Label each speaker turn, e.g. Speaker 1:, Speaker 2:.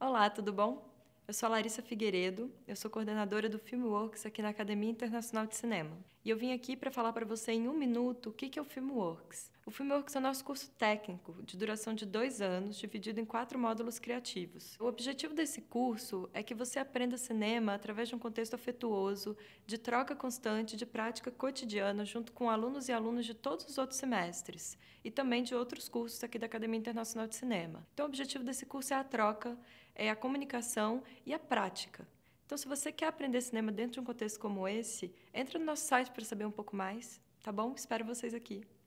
Speaker 1: Olá, tudo bom? Eu sou a Larissa Figueiredo, eu sou coordenadora do Filmworks aqui na Academia Internacional de Cinema. E eu vim aqui para falar para você em um minuto o que é o Filmworks. O Filmworks é o nosso curso técnico, de duração de dois anos, dividido em quatro módulos criativos. O objetivo desse curso é que você aprenda cinema através de um contexto afetuoso, de troca constante, de prática cotidiana, junto com alunos e alunos de todos os outros semestres, e também de outros cursos aqui da Academia Internacional de Cinema. Então, o objetivo desse curso é a troca, é a comunicação e a prática. Então, se você quer aprender cinema dentro de um contexto como esse, entra no nosso site para saber um pouco mais, tá bom? Espero vocês aqui.